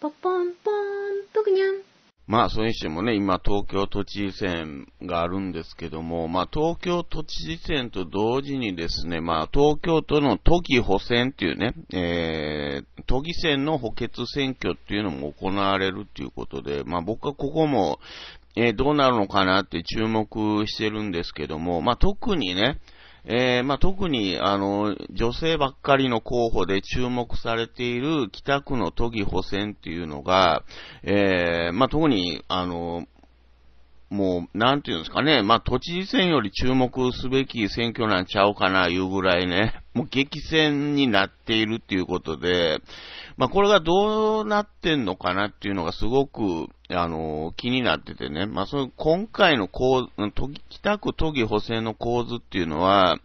ポポンポン、くにゃん。まあ、それにしてもね、今、東京都知事選があるんですけども、まあ、東京都知事選と同時にですね、まあ、東京都の都議補選っていうね、えー、都議選の補欠選挙っていうのも行われるっていうことで、まあ、僕はここも、えー、どうなるのかなって注目してるんですけども、まあ、特にね、えー、まあ、特に、あの、女性ばっかりの候補で注目されている北区の都議補選っていうのが、えー、まあ、特に、あの、もう、なんていうんですかね、まあ、都知事選より注目すべき選挙なんちゃうかな、いうぐらいね、もう激戦になっているっていうことで、まあ、これがどうなってんのかなっていうのがすごく、あの、気になっててね。まあ、そういう、今回の構図、北区都議補正の構図っていうのは、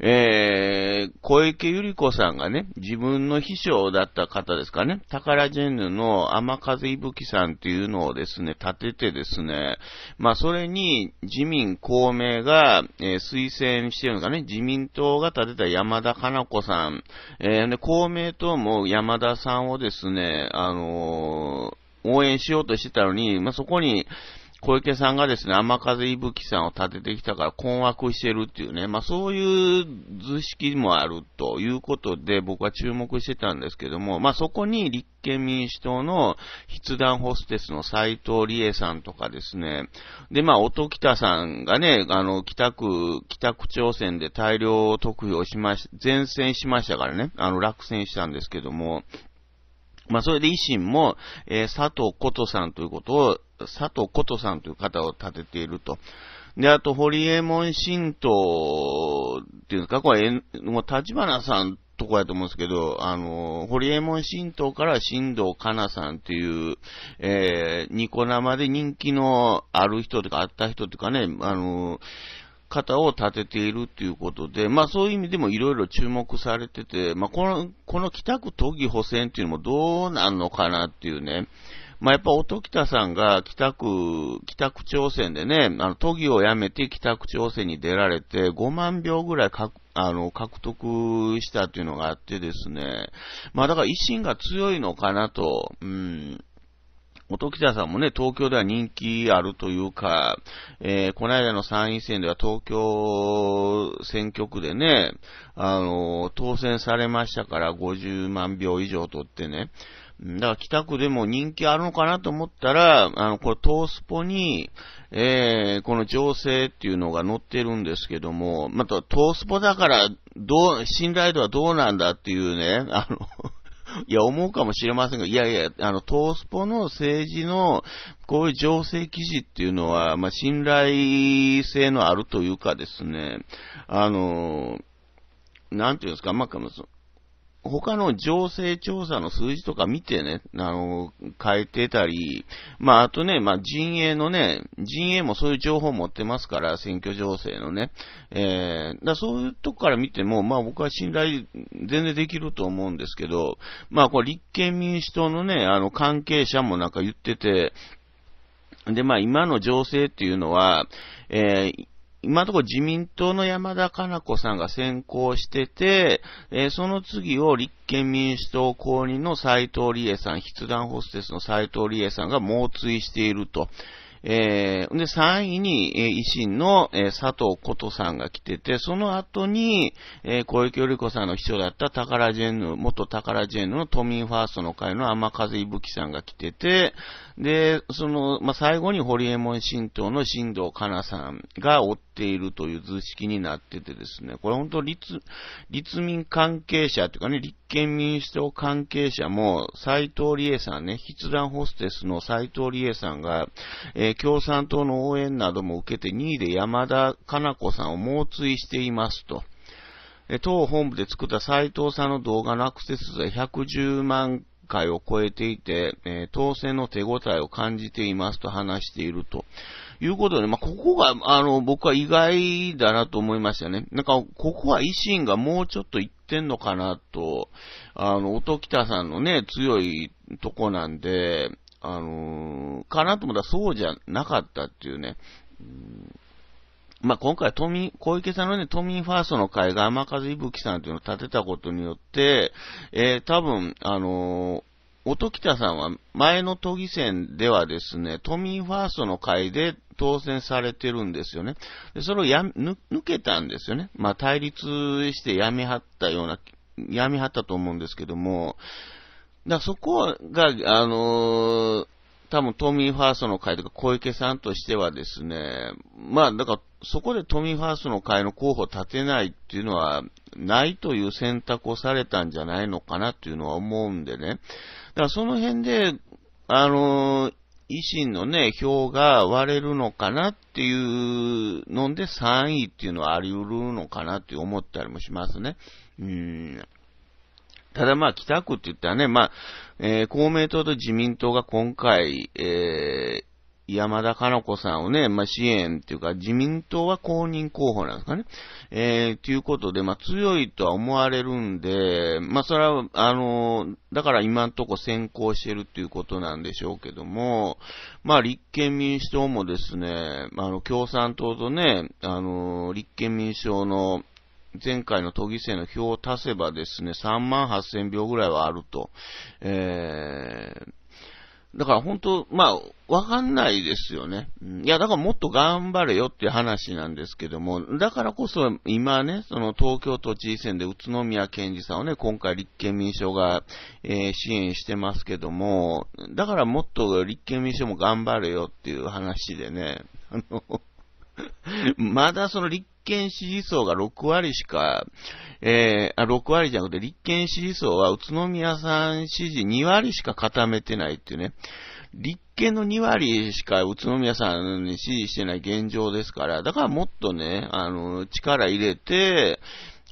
えー、小池百合子さんがね、自分の秘書だった方ですかね、宝ジェンヌの雨風いぶきさんっていうのをですね、立ててですね、まあ、それに自民公明が、えー、推薦してるのかね、自民党が立てた山田田かな子さん、えー、ね、公明党も山田さんをですね、あのー応援しようとしてたのに、まあ、そこに、小池さんがですね、雨風いぶきさんを立ててきたから困惑してるっていうね、まあそういう図式もあるということで僕は注目してたんですけども、まあそこに立憲民主党の筆談ホステスの斎藤理恵さんとかですね、でまあ音北さんがね、あの北区、北区朝鮮で大量得票しまし、前線しましたからね、あの落選したんですけども、まあ、それで維新も、えー、佐藤琴さんということを、佐藤琴さんという方を立てていると。で、あと、堀江門神道っていうんですか、これ、もう、立花さんとこやと思うんですけど、あの、堀江門神道から神道かなさんっていう、えー、ニコ生で人気のある人とか、あった人とかね、あの、方を立てているということで、まあそういう意味でもいろいろ注目されてて、まあこの、この北区都議補選っていうのもどうなんのかなっていうね、まあやっぱ音北さんが北区、北区長選でね、あの都議を辞めて北区長選に出られて5万票ぐらい獲あの、獲得したっていうのがあってですね。まあだから維新が強いのかなと、うん。元木田さんもね、東京では人気あるというか、えー、この間の参院選では東京選挙区でね、あの、当選されましたから50万票以上取ってね、だから北区でも人気あるのかなと思ったら、あの、これ、トースポに、えー、この情勢っていうのが載ってるんですけども、また、トースポだから、どう、信頼度はどうなんだっていうね、あのいや、思うかもしれませんが、いやいや、あの、トースポの政治の、こういう情勢記事っていうのは、まあ、信頼性のあるというかですね、あの、なんていうんですか、まあ、他の情勢調査の数字とか見てね、あの、変えてたり、まあ、あとね、まあ、陣営のね、陣営もそういう情報を持ってますから、選挙情勢のね、えー、だそういうとこから見ても、まあ、僕は信頼全然できると思うんですけど、まあ、これ立憲民主党のね、あの、関係者もなんか言ってて、で、まあ、今の情勢っていうのは、えー今のところ自民党の山田加奈子さんが先行してて、えー、その次を立憲民主党公認の斎藤理恵さん、筆談ホステスの斎藤理恵さんが猛追していると。えー、で、3位に、え維新の、え佐藤琴さんが来てて、その後に、え小池百合子さんの秘書だった宝ジェンヌ、元宝ジェンヌの都民ファーストの会の天風伊吹さんが来てて、で、その、まあ、最後にホリエモン神道の神道かなさんが追っているという図式になっててですね、これ本当立、立民関係者というかね、立憲民主党関係者も、斎藤理恵さんね、筆談ホステスの斎藤理恵さんが、えー、共産党の応援なども受けて2位で山田かな子さんを猛追していますと。党本部で作った斎藤さんの動画のアクセス数は110万回を超えていて、えー、当選の手応えを感じていますと話していると。いうことで、まあ、ここが、あの、僕は意外だなと思いましたね。なんか、ここは維新がもうちょっと行ってんのかなと、あの、音北さんのね、強いとこなんで、あのー、かなと思ったらそうじゃなかったっていうね。まあ、今回、都民、小池さんのね、都民ファーストの会が天風伊吹さんというのを立てたことによって、えー、多分、あのー、音多さんは前の都議選ではですね、都民ファーストの会で当選されてるんですよね。でそれをや抜けたんですよね。まあ、対立してやめはったような、やめはったと思うんですけども、だそこが、あのー多分、都民ファーストの会とか、小池さんとしてはですね、まあ、だから、そこで都民ファーストの会の候補を立てないっていうのは、ないという選択をされたんじゃないのかなっていうのは思うんでね。だからその辺で、あの、維新のね、票が割れるのかなっていうので3位っていうのはあり得るのかなって思ったりもしますね。うんただまあ、北区って言ったらね、まあ、えー、公明党と自民党が今回、えー、山田か奈子さんをね、まあ、支援っていうか、自民党は公認候補なんですかね。えー、ということで、まあ、強いとは思われるんで、まあ、それは、あの、だから今んとこ先行してるっていうことなんでしょうけども、まあ、立憲民主党もですね、あの、共産党とね、あの、立憲民主党の、前回の都議選の票を足せばですね、3万8000票ぐらいはあると。えーだから本当、まあ、わかんないですよね。いや、だからもっと頑張れよっていう話なんですけども、だからこそ今ね、その東京都知事選で宇都宮健治さんをね、今回立憲民主党が、えー、支援してますけども、だからもっと立憲民主党も頑張れよっていう話でね、あの、まだその立憲支持層が6割しか、えー、あ、6割じゃなくて、立憲支持層は宇都宮さん支持2割しか固めてないっていうね。立憲の2割しか宇都宮さんに支持してない現状ですから、だからもっとね、あの、力入れて、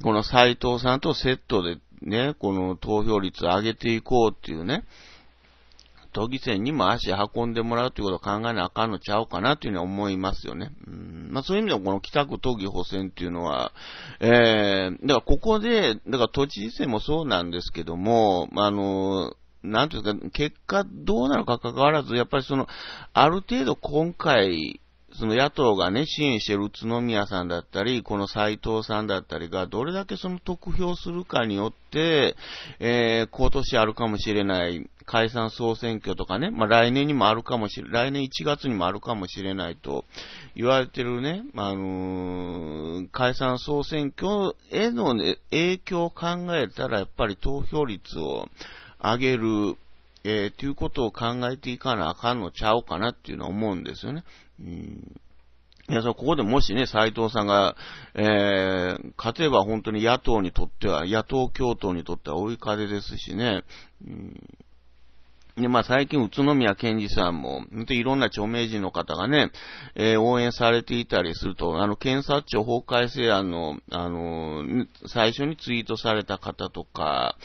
この斎藤さんとセットでね、この投票率を上げていこうっていうね。都議選にも足運んでもらうということを考えなあかんのちゃうかなというふうに思いますよね。うんまあ、そういう意味でもこの北区都議補選っていうのは、えー、だからここで、だから都知事選もそうなんですけども、あの、なんていうか、結果どうなのか関わらず、やっぱりその、ある程度今回、その野党がね、支援してる宇都宮さんだったり、この斎藤さんだったりが、どれだけその得票するかによって、えー、今年あるかもしれない解散総選挙とかね、まあ、来年にもあるかもしれ、来年1月にもあるかもしれないと言われてるね、あのー、解散総選挙への、ね、影響を考えたら、やっぱり投票率を上げる、えー、ということを考えていかなあかんのちゃうかなっていうのは思うんですよね。うんいや、そここでもしね、斎藤さんが、えー、勝てば本当に野党にとっては、野党共闘にとっては追い風ですしね、うん、で、まあ最近、宇都宮健二さんも、本当いろんな著名人の方がね、えー、応援されていたりすると、あの、検察庁法改正案の、あの、最初にツイートされた方とか、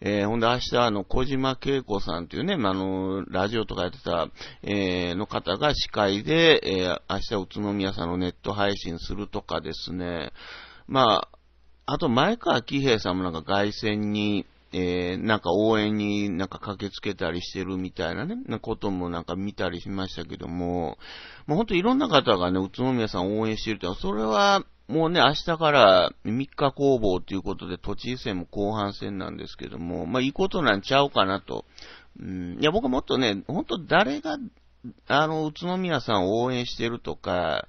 えー、ほんで明日、あの、小島恵子さんというね、まあ、の、ラジオとかやってた、えー、の方が司会で、えー、明日宇都宮さんのネット配信するとかですね、まあ、あと前川喜平さんもなんか外線に、えー、なんか応援になんか駆けつけたりしてるみたいなね、なこともなんか見たりしましたけども、もうほんといろんな方がね、宇都宮さん応援してるってのは、それは、もうね、明日から3日攻防ということで、都知事選も後半戦なんですけども、まあいいことなんちゃうかなと。うん、いや、僕もっとね、ほんと誰が、あの、宇都宮さんを応援してるとか、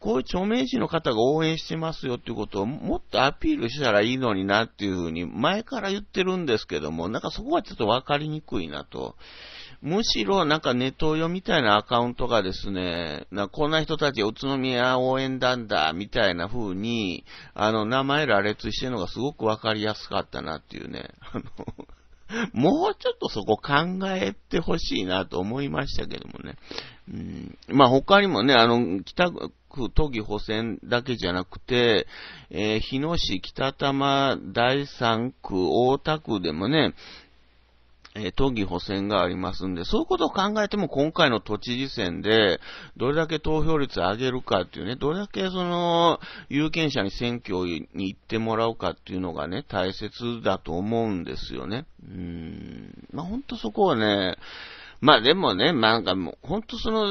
こういう著名人の方が応援してますよっていうことをもっとアピールしたらいいのになっていうふうに前から言ってるんですけども、なんかそこはちょっとわかりにくいなと。むしろなんかネトウヨみたいなアカウントがですね、なこんな人たち宇都宮応援団だみたいな風に、あの、名前羅列してるのがすごくわかりやすかったなっていうね。あの もうちょっとそこ考えてほしいなと思いましたけどもね。うん、まあ他にもね、あの、北、都議補選だけじゃなくて、えー、日野市北多摩第3区大田区でもね、え都議補選がありますんで、そういうことを考えても今回の都知事選で、どれだけ投票率を上げるかっていうね、どれだけその、有権者に選挙に行ってもらうかっていうのがね、大切だと思うんですよね。うん。まあ、ほんとそこはね、まあでもね、なんかもう、ほんとその、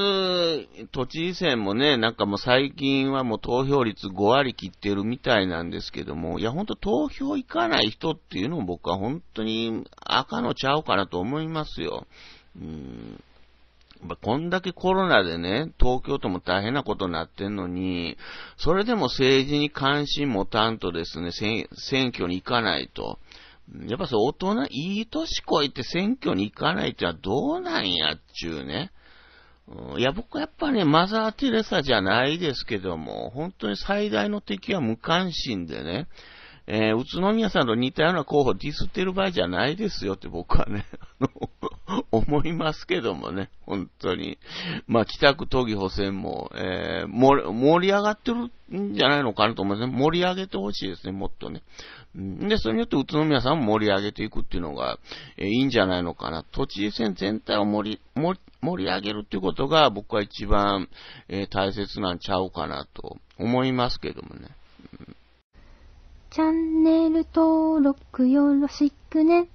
都知事選もね、なんかもう最近はもう投票率5割切ってるみたいなんですけども、いやほんと投票行かない人っていうのも僕は本当に赤のちゃうかなと思いますよ。うんまこんだけコロナでね、東京都も大変なことになってんのに、それでも政治に関心持たんとですね、選挙に行かないと。やっぱそう、大人、いい年越いて選挙に行かないってのはどうなんやっちゅうね。いや、僕はやっぱね、マザー・テレサじゃないですけども、本当に最大の敵は無関心でね、えー、宇都宮さんと似たような候補ディスってる場合じゃないですよって僕はね、あの、思いますけどもね、本当に。まあ、宅。区都議補選も、えー、盛り上がってるんじゃないのかなと思いますね。盛り上げてほしいですね、もっとね。で、それによって宇都宮さんも盛り上げていくっていうのが、えー、いいんじゃないのかな。都知事選全体を盛り、盛り上げるっていうことが僕は一番、えー、大切なんちゃうかなと思いますけどもね。うん、チャンネル登録よろしくね。